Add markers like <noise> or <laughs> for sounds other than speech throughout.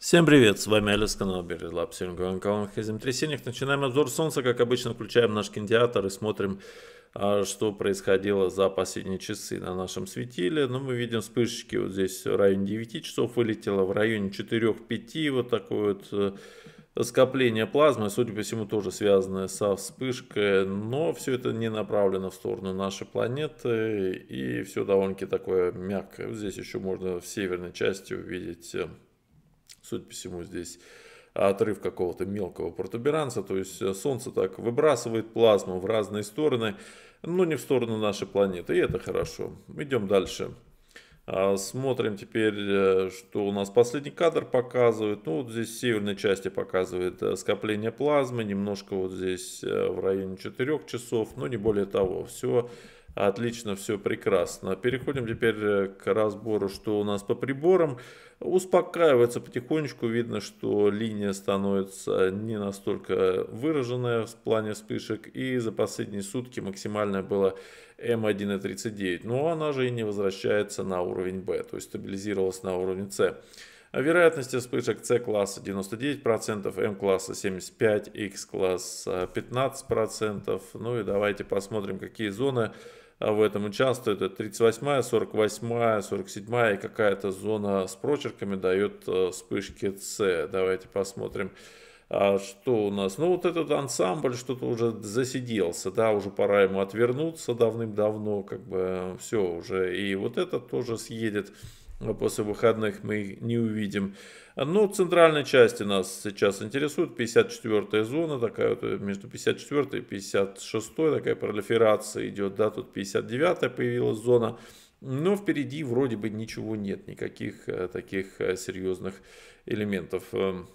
Всем привет, с вами Алекс, канал Берлилаб, сегодня говорим о Начинаем обзор солнца, как обычно, включаем наш кинотеатр и смотрим, а, что происходило за последние часы на нашем светиле. Ну, мы видим вспышки, вот здесь в районе 9 часов вылетело, в районе 4-5, вот такое вот э, скопление плазмы, судя по всему, тоже связанное со вспышкой, но все это не направлено в сторону нашей планеты, и все довольно-таки такое мягкое. Вот здесь еще можно в северной части увидеть э, судя по всему здесь отрыв какого-то мелкого протуберанца, то есть э, Солнце так выбрасывает плазму в разные стороны, но не в сторону нашей планеты, и это хорошо. Идем дальше. А, смотрим теперь, э, что у нас последний кадр показывает. Ну, вот здесь в северной части показывает э, скопление плазмы, немножко вот здесь в районе 4 часов, но не более того. Все отлично, все прекрасно. Переходим теперь к разбору, что у нас по приборам успокаивается потихонечку. Видно, что линия становится не настолько выраженная в плане вспышек. И за последние сутки максимальная была М1.39. Но она же и не возвращается на уровень Б, то есть стабилизировалась на уровне С. Вероятность вспышек С класса 99%, М класса 75%, X класса 15%. Ну и давайте посмотрим, какие зоны а в этом участвует. Это 38-я, 48-я, 47-я и какая-то зона с прочерками дает э, вспышки С. Давайте посмотрим. А что у нас? Ну, вот этот ансамбль что-то уже засиделся, да, уже пора ему отвернуться давным-давно, как бы э, все уже. И вот это тоже съедет. А после выходных мы их не увидим. А, но ну, центральной части нас сейчас интересует 54-я зона, такая вот э, между 54 и 56 такая пролиферация идет, да, тут 59-я появилась зона. Но впереди вроде бы ничего нет, никаких э, таких э, серьезных элементов. Эм,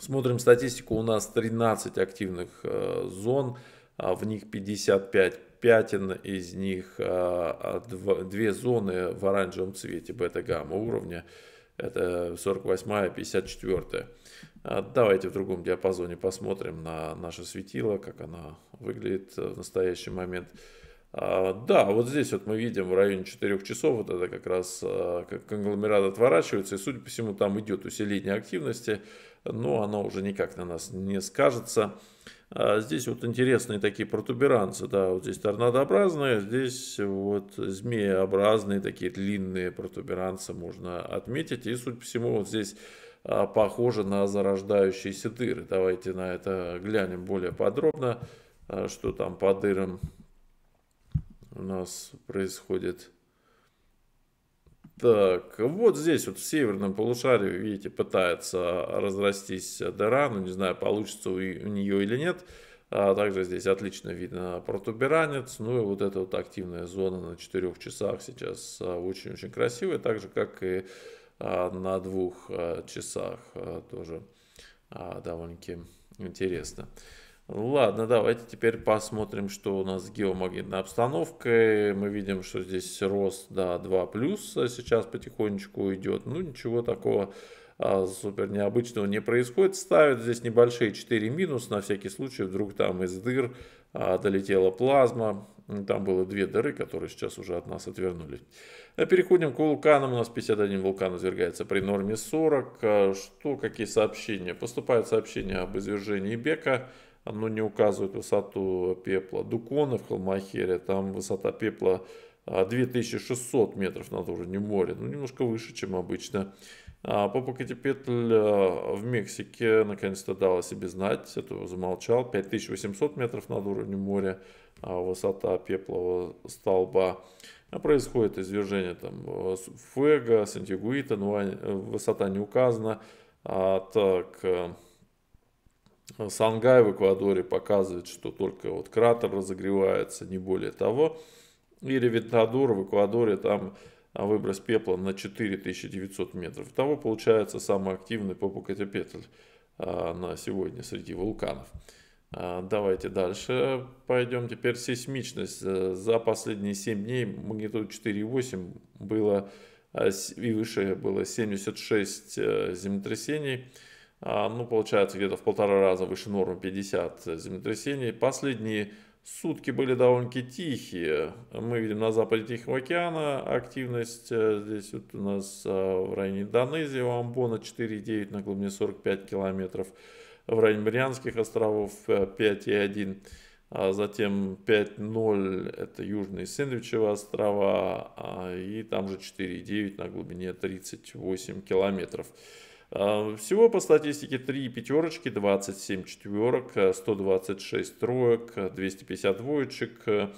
смотрим статистику, у нас 13 активных зон, а в них 55 пятен из них, а, а, две зоны в оранжевом цвете бета-гамма уровня, это 48 и 54. Давайте в другом диапазоне посмотрим на наше светило, как оно выглядит в настоящий момент. А, да, вот здесь вот мы видим в районе 4 часов, вот это как раз конгломерат отворачивается, и судя по всему там идет усиление активности, но она уже никак на нас не скажется. А здесь вот интересные такие протуберанцы, да, вот здесь торнадообразные, здесь вот змееобразные такие длинные протуберанцы можно отметить. И, судя по всему, вот здесь а, похоже на зарождающиеся дыры. Давайте на это глянем более подробно, а что там по дырам у нас происходит. Так, вот здесь вот в северном полушарии, видите, пытается разрастись дыра, но ну, не знаю, получится у, нее или нет. А также здесь отлично видно протуберанец, ну и вот эта вот активная зона на 4 часах сейчас а, очень-очень красивая, так же как и а, на 2 а, часах тоже довольно-таки интересно. Ладно, давайте теперь посмотрим, что у нас с геомагнитной обстановкой. Мы видим, что здесь рост до да, 2+, сейчас потихонечку идет. Ну, ничего такого а, супер необычного не происходит. Ставят здесь небольшие 4 минус, на всякий случай, вдруг там из дыр а, долетела плазма. Ну, там было две дыры, которые сейчас уже от нас отвернулись. А переходим к вулканам. У нас 51 вулкан извергается при норме 40. А, что, какие сообщения? Поступают сообщения об извержении Бека оно не указывает высоту пепла. Дукона в Холмахере, там высота пепла 2600 а, метров над уровнем моря, ну немножко выше, чем обычно. А Попокатепетль а, в Мексике наконец-то дал о себе знать, это замолчал, 5800 метров над уровнем моря а, высота пеплового столба. Происходит извержение там Фуэга, Сантьягуита, но э, высота не указана. А, так, э, Сангай в Эквадоре показывает, что только вот кратер разогревается, не более того. И Ревентадур в Эквадоре там а, выброс пепла на 4900 метров. Того получается самый активный Попокатепетль а, на сегодня среди вулканов. А, давайте дальше пойдем. Теперь сейсмичность. Э, за последние 7 дней магнитуд 4,8 было и выше было 76 э, землетрясений. А, ну, получается, где-то в полтора раза выше нормы 50 землетрясений. Последние сутки были довольно-таки тихие. Мы видим на западе Тихого океана активность. Э, здесь вот у нас а, в районе Индонезии, у Амбона 4,9 на глубине 45 километров. В районе Марианских островов 5,1 э, а затем 5.0 это южные Сэндвичевые острова, а, и там же 4.9 на глубине 38 километров. А, всего по статистике 3 пятерочки, 27 четверок, 126 э, троек, 250 э, двоечек. Э,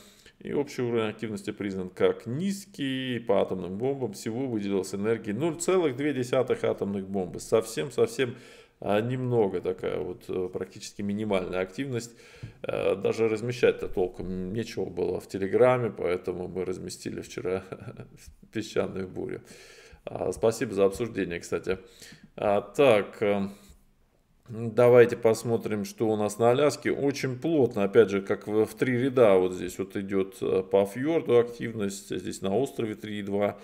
и общий уровень активности признан как низкий. По атомным бомбам всего выделилось энергии 0,2 атомных бомбы. Совсем-совсем а, немного такая вот практически минимальная активность. Даже размещать-то толком нечего было в Телеграме, поэтому мы разместили вчера <laughs> песчаную бурю. А, спасибо за обсуждение, кстати. А, так, э, давайте посмотрим, что у нас на Аляске. Очень плотно, опять же, как в три ряда вот здесь вот идет э, по фьорду активность. Здесь на острове 3,2.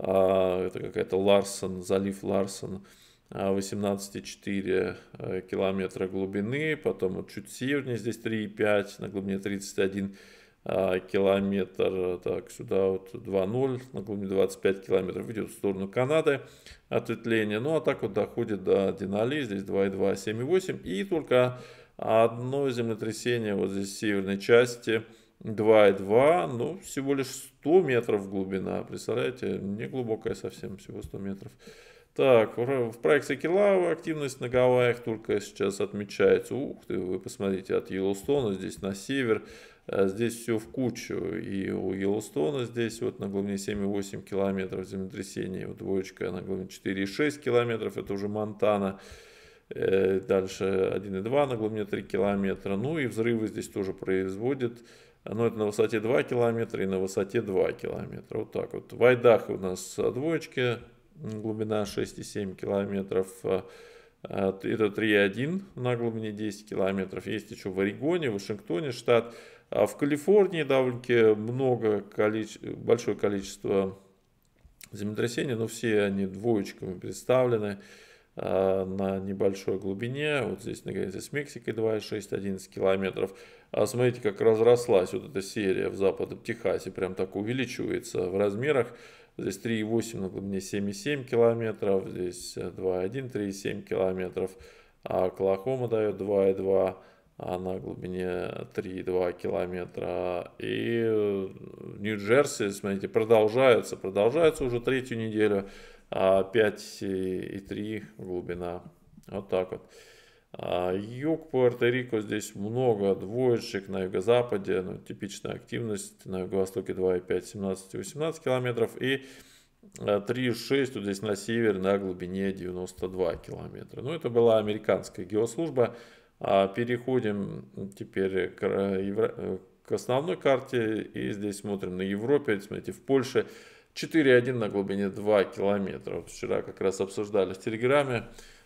А, это какая-то Ларсон, залив Ларсон. 18,4 э, километра глубины, потом вот чуть севернее здесь 3,5 на глубине 31 а, километр, так, сюда вот 2.0, на глубине 25 километров идет в сторону Канады ответвление, ну а так вот доходит до Динали, здесь 2.2, 7.8 и только одно землетрясение вот здесь в северной части 2.2, ну всего лишь 100 метров глубина, представляете, не глубокая совсем, всего 100 метров. Так, в проекте Килава активность на Гавайях только сейчас отмечается. Ух ты, вы посмотрите, от Йеллоустона здесь на север Э, здесь все в кучу. И у Йеллоустона здесь вот на глубине 7,8 километров землетрясение, вот двоечка на глубине 4,6 километров, это уже Монтана. Э, дальше 1,2 на глубине 3 километра. Ну и взрывы здесь тоже производит. Но это на высоте 2 километра и на высоте 2 километра. Вот так вот. В Айдах у нас двоечки, глубина 6,7 километров. километров. А, это 3,1 на глубине 10 километров. Есть еще в Орегоне, Вашингтоне штат. А в Калифорнии довольно-таки много, количе... большое количество землетрясений, но все они двоечками представлены а, на небольшой глубине, вот здесь на границе с Мексикой 2,6, 11 километров. А смотрите, как разрослась вот эта серия в западном Техасе, прям так увеличивается в размерах. Здесь 3,8 на глубине 7,7 километров. Здесь 2,1, э, 3,7 километров. А Клахома дает 2,2 а на глубине 3,2 километра. И э, Нью-Джерси, смотрите, продолжается, продолжается уже третью неделю, 5,3 а глубина. Вот так вот. А, юг Пуэрто-Рико, здесь много двоечек на юго-западе, ну, типичная активность, на юго-востоке 2,5, 17 и 18 километров, и 3,6 э, вот здесь на север на глубине 92 километра. Ну, это была американская геослужба. А, переходим теперь к, э, евро... Э, к основной карте, и здесь смотрим на Европе, смотрите, в Польше 4,1 на глубине 2 километра. вчера как раз обсуждали в Телеграме,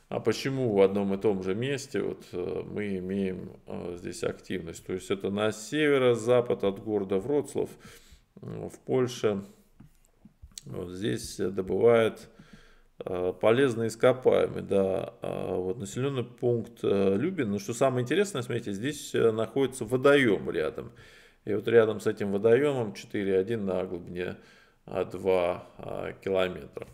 а почему в одном и том же месте вот э, мы имеем э, здесь активность? То есть это на северо-запад от города Вроцлав в Польше. Вот здесь добывают э, полезные ископаемые, да. А вот населенный пункт Любин. Но ну, что самое интересное, смотрите, здесь находится водоем рядом. И вот рядом с этим водоемом 4,1 на глубине 2 а, а, километра.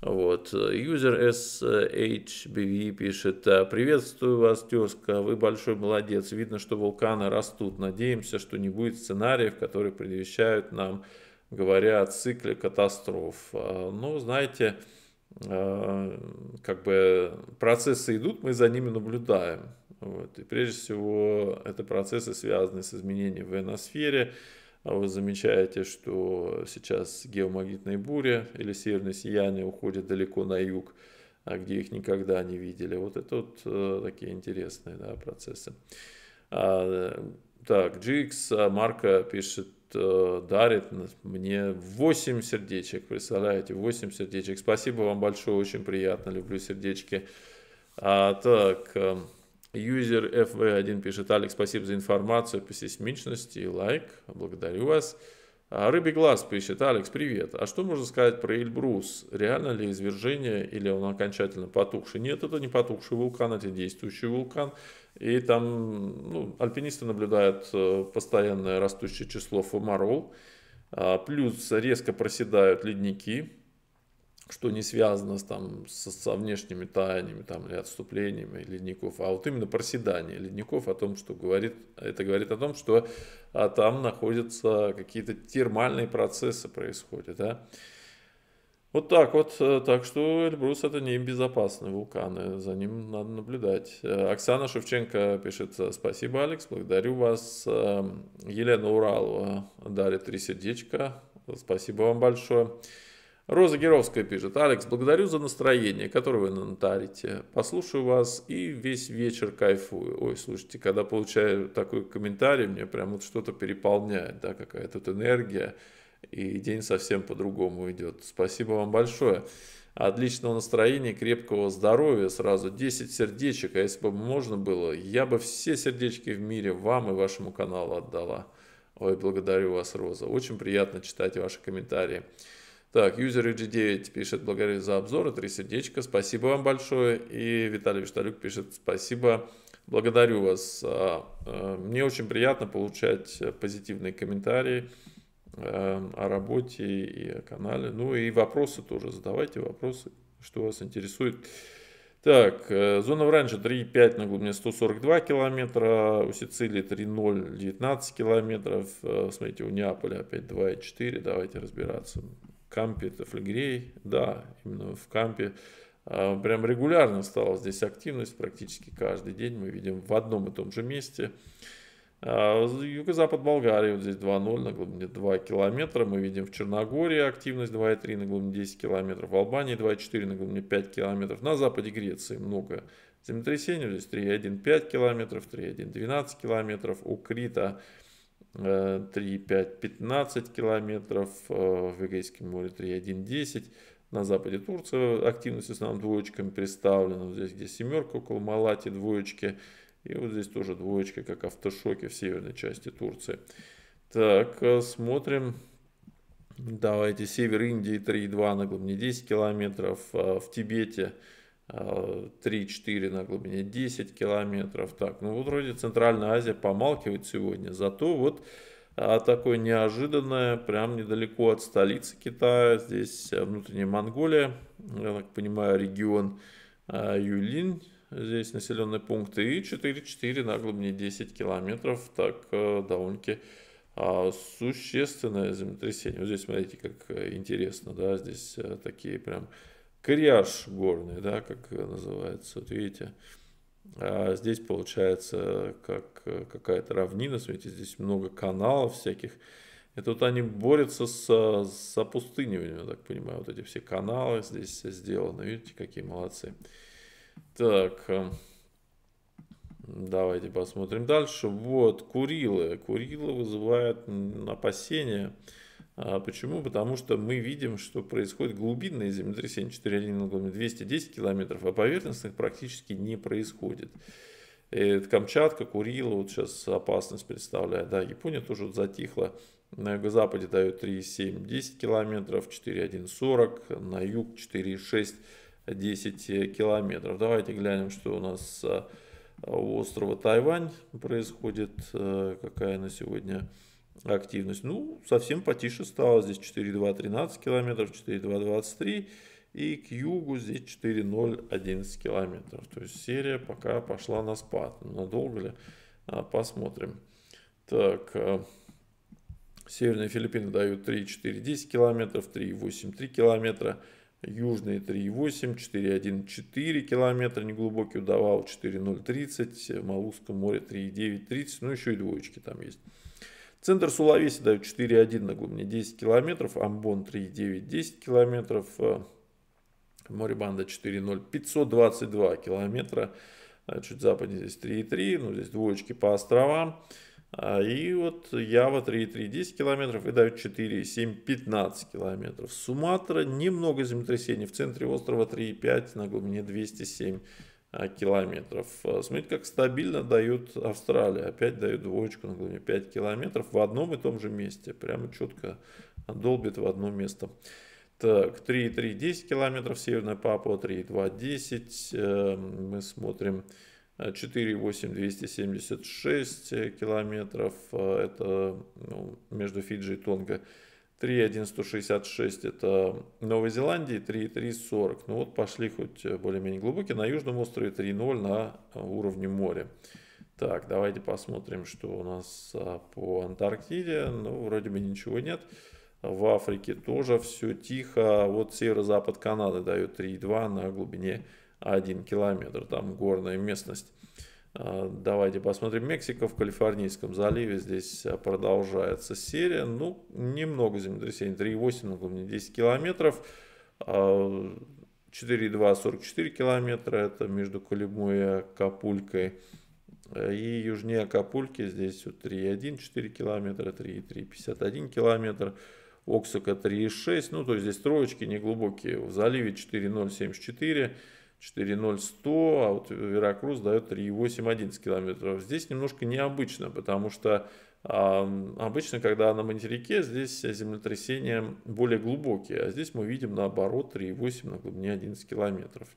Вот. User SHBV пишет, приветствую вас, тезка, вы большой молодец, видно, что вулканы растут, надеемся, что не будет сценариев, которые предвещают нам, говоря о цикле катастроф. А, ну, знаете, а, как бы процессы идут, мы за ними наблюдаем. Вот. И прежде всего, это процессы, связанные с изменением в ионосфере, а вы замечаете, что сейчас геомагнитные бури или северные сияния уходят далеко на юг, а где их никогда не видели. Вот это вот э, такие интересные да, процессы. А, так, GX а, Марка пишет, э, дарит мне 8 сердечек, представляете, 8 сердечек. Спасибо вам большое, очень приятно, люблю сердечки. А, так, эм, Юзер FV1 пишет, Алекс, спасибо за информацию по сейсмичности лайк, благодарю вас. А Рыбий глаз пишет, Алекс, привет. А что можно сказать про Эльбрус? Реально ли извержение или он окончательно потухший? Нет, это не потухший вулкан, это действующий вулкан. И там ну, альпинисты наблюдают э, постоянное растущее число фумарол а, Плюс резко проседают ледники, что не связано с, там, со, со внешними таяниями там, или отступлениями ледников, а вот именно проседание ледников о том, что говорит, это говорит о том, что а, там находятся какие-то термальные процессы происходят. Да? Вот так вот. Э, так что Эльбрус это не безопасный вулкан, и за ним надо наблюдать. Э, Оксана Шевченко пишет э, «Спасибо, Алекс, благодарю вас». Эм, Елена Уралова дарит три сердечка. Спасибо вам большое. Роза Геровская пишет. Алекс, благодарю за настроение, которое вы натарите. Послушаю вас и весь вечер кайфую. Ой, слушайте, когда получаю такой комментарий, мне прям вот что-то переполняет, да, какая-то энергия, и день совсем по-другому идет. Спасибо вам большое. Отличного настроения, крепкого здоровья, сразу 10 сердечек, а если бы можно было, я бы все сердечки в мире вам и вашему каналу отдала. Ой, благодарю вас, Роза. Очень приятно читать ваши комментарии. Так, юзер EG9 пишет «Благодарю за обзор» три сердечка. Спасибо вам большое. И Виталий Вишталюк пишет «Спасибо, благодарю вас». А, э, мне очень приятно получать позитивные комментарии э, о работе и о канале. Ну и вопросы тоже задавайте, вопросы, что вас интересует. Так, э, зона в раньше 3,5 на глубине 142 километра, у Сицилии 3,0 19 километров, смотрите, у Неаполя опять 2,4, давайте разбираться. Кампе, это флегрей, да, именно в Кампе а, прям регулярно стала здесь активность, практически каждый день мы видим в одном и том же месте. А, юго-запад Болгарии, вот здесь 2.0 на глубине 2 километра. Мы видим в Черногории активность 2.3 на глубине 10 километров, в Албании 2.4 на глубине 5 километров. На западе Греции много землетрясений, здесь 3.1 5 километров, 3.1 12 километров. У Крита 3, 5, 15 километров, э, в Эгейском море 3, 1, 10. На западе Турции активность с основном двоечками представлена. Вот здесь, где семерка, около Малати двоечки. И вот здесь тоже двоечка, как автошоки в северной части Турции. Так, э, смотрим. Давайте, север Индии 3,2 на глубине 10 километров. Э, в Тибете 3-4 на глубине 10 километров. Так, ну вот вроде Центральная Азия помалкивает сегодня, зато вот а такое неожиданное, прям недалеко от столицы Китая, здесь э, внутренняя Монголия, я так понимаю, регион а, Юлин, здесь населенные пункты, и 4-4 на глубине 10 километров, так э, довольно-таки а, существенное землетрясение. Вот здесь смотрите, как э, интересно, да, здесь такие прям Кряж горный, да, как называется. Вот видите, а здесь получается как какая-то равнина, смотрите, здесь много каналов всяких. И тут они борются с, с опустыниванием, я так понимаю, вот эти все каналы здесь сделаны, видите, какие молодцы. Так, э, давайте посмотрим дальше. Вот, Курилы. Курилы вызывают опасения. А почему? Потому что мы видим, что происходит глубинное землетрясение 4,1 на 210 километров, а поверхностных практически не происходит. Это Камчатка, Курила, вот сейчас опасность представляет. Да, Япония тоже вот затихла. На юго-западе дают 3,7 10 километров, 4,1 40, на юг 4,6 10 э, километров. Давайте глянем, что у нас э, у острова Тайвань происходит, э, какая на сегодня активность. Ну, совсем потише стало. Здесь 4,2 13 километров, 4,2 23 и к югу здесь 4,0 11 километров. То есть серия пока пошла на спад. Надолго ли? А, посмотрим. Так, э, северные Филиппины дают 3,4 10 километров, 3,8 3 километра. Южные 3,8, 4,1, 4 километра, неглубокий удавал 4,030, Малузское море 3,9, 30, ну еще и двоечки там есть. Центр Сулавеси дает 4,1 на глубине 10 километров, Амбон 3,9 10 километров, э, Морибанда 4,0 522 километра, э, чуть западнее здесь 3,3, ну здесь двоечки по островам. А, и вот Ява 3,3 10 километров и дают 4,7 15 километров. Суматра немного землетрясений в центре острова 3,5 на глубине 207 километров а, километров. Э, смотрите, как стабильно дают Австралия. Опять дают двоечку на глубине 5 километров в одном и том же месте. Прямо четко долбит в одно место. Так, 3,3 10 километров, Северная Папуа 3,2 10. Эм, мы смотрим 4,8 э, 276 километров. Э, это ну, между Фиджи и Тонго. 3.1.166 это Новая Зеландия, 3.3.40. Ну вот пошли хоть э, более-менее глубокие. На Южном острове 3.0 на э, уровне моря. Так, давайте посмотрим, что у нас э, по Антарктиде. Ну, вроде бы ничего нет. В Африке тоже все тихо. Вот северо-запад Канады дает 3,2 на глубине 1 километр. Там горная местность. Э, давайте посмотрим. Мексика в Калифорнийском заливе. Здесь э, продолжается серия. Ну, немного землетрясений. 3,8 на глубине 10 километров. 4,2-44 э, километра. Это между Калимой и Акапулькой. И южнее Акапульки здесь 3,1-4 километра. 3,3-51 километр. Оксака 3,6. Ну, то есть здесь троечки неглубокие. В заливе 4,074 километра. 4.0100, а вот Веракрус дает 3.811 километров. Здесь немножко необычно, потому что э, обычно, когда на материке, здесь землетрясения более глубокие, а здесь мы видим наоборот 3.8 на глубине 11 километров.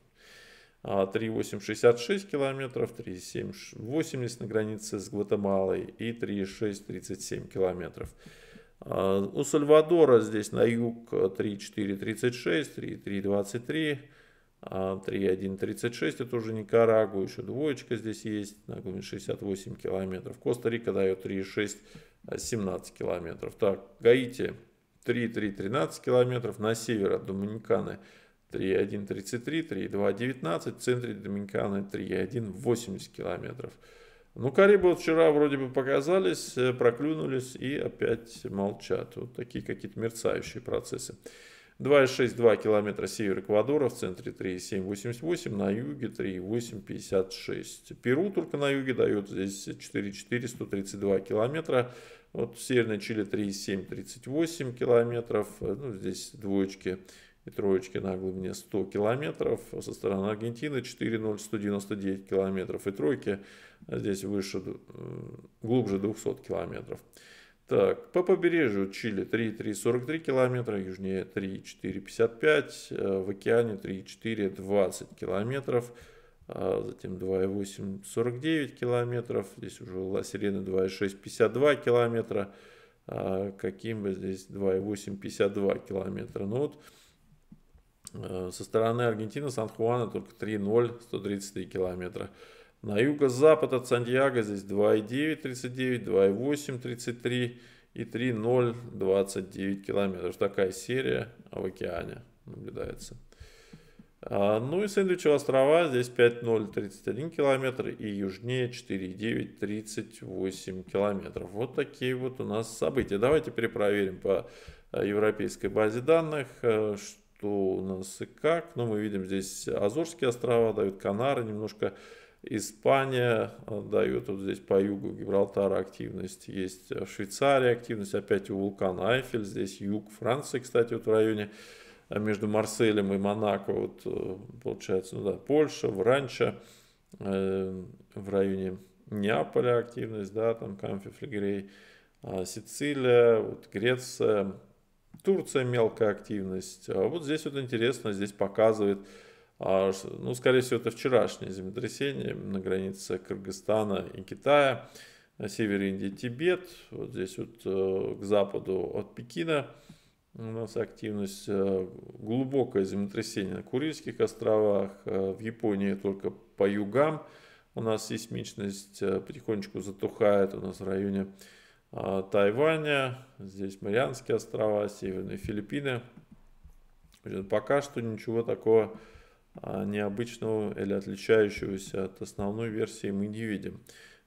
3,866 а, километров, 3,780 на границе с Гватемалой и 3,637 километров. А, у Сальвадора здесь на юг 3,436, 3,323 3.1.36, а, это уже Никарагу, еще двоечка здесь есть, на глубине 68 километров. Коста-Рика дает 3.6, 17 километров. Так, Гаити 3.3, 13 километров, на север от Доминиканы 3.1, 33, 3.2, 19, в центре Доминиканы 3.1, 80 километров. Ну, Карибы вот вчера вроде бы показались, э, проклюнулись и опять молчат. Вот такие какие-то мерцающие процессы. 2,62 километра север Эквадора, в центре 3,788, на юге 3,856. Перу только на юге дает здесь 4,432 километра, вот северной Чили 3,738 километров, ну здесь двоечки и троечки на глубине 100 километров, со стороны Аргентины 4,0199 километров и тройки здесь выше, э, глубже 200 километров. Так, по побережью Чили 3,343 километра, южнее 3,455, э, в океане 3,420 километров, а затем 2,849 километров, здесь уже Ла Сирена 2,652 километра, а каким бы здесь 2,852 километра. Ну вот э, со стороны Аргентины Сан-Хуана только 3,0, 133 километра. На юго-запад от Сантьяго здесь 2,9, 39, 2,8, 33 и 3,0, 29 километров. Такая серия в океане наблюдается. А, ну и Сэндвичевые острова здесь 5,0, 31 километр и южнее 4,9, 38 километров. Вот такие вот у нас события. Давайте перепроверим по э, европейской базе данных, э, что у нас и как. Ну мы видим здесь Азорские острова дают, Канары немножко Испания э, дает вот здесь по югу Гибралтара активность, есть э, Швейцария активность, опять у вулкана Айфель, здесь юг Франции, кстати, вот в районе э, между Марселем и Монако, вот получается, ну да, Польша, Вранча, э, в районе Неаполя активность, да, там Камфи, Флегрей, э, Сицилия, вот Греция, Турция мелкая активность. А вот здесь вот интересно, здесь показывает а, ну, скорее всего, это вчерашнее землетрясение на границе Кыргызстана и Китая, на севере Индии Тибет, вот здесь вот э, к западу от Пекина у нас активность, э, глубокое землетрясение на Курильских островах, э, в Японии только по югам у нас сейсмичность потихонечку затухает, у нас в районе Тайваня, здесь Марианские острова, Северные Филиппины. Пока что ничего такого а, необычного или отличающегося от основной версии мы не видим.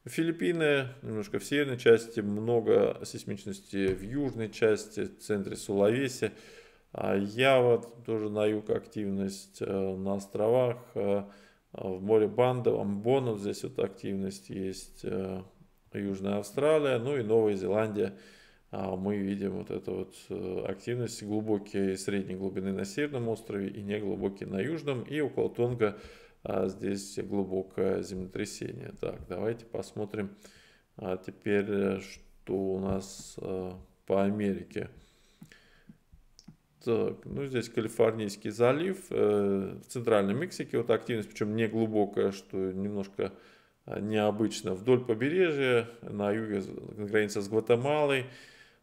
Филиппины, немножко в северной части, много сейсмичности в южной части, в центре Сулавеси. а Ява, тоже на юг активность, э, на островах, э, в море Банда, Амбонов здесь вот активность есть, э, Южная Австралия, ну и Новая Зеландия – а мы видим вот эту вот э, активность глубокие и средней глубины на Северном острове и неглубокие на Южном. И около Тонга а, здесь глубокое землетрясение. Так, давайте посмотрим а, теперь, э, что у нас э, по Америке. Так, ну здесь Калифорнийский залив, в Центральной Мексике вот активность, причем не глубокая, что немножко необычно. Вдоль побережья, на юге, на границе с Гватемалой,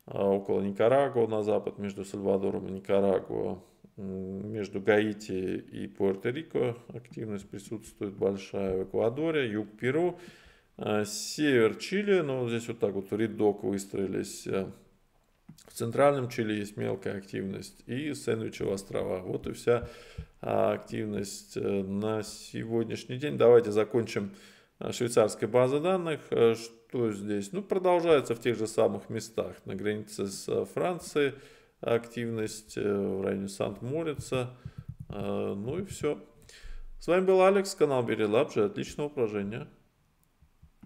а, около Никарагуа на запад, между Сальвадором и Никарагуа, между Гаити и Пуэрто-Рико активность присутствует большая в Эквадоре, юг Перу, а, север Чили, ну здесь вот так вот рядок выстроились. А. В центральном Чили есть мелкая активность и Сэндвичево острова. Вот и вся активность э, на сегодняшний день. Давайте закончим швейцарской базы данных. Э, что здесь? Ну, продолжается в тех же самых местах. На границе с э, Францией активность э, в районе Сант-Морица. Э, ну и все. С вами был Алекс, канал Берилабжи. Отличного упражнения.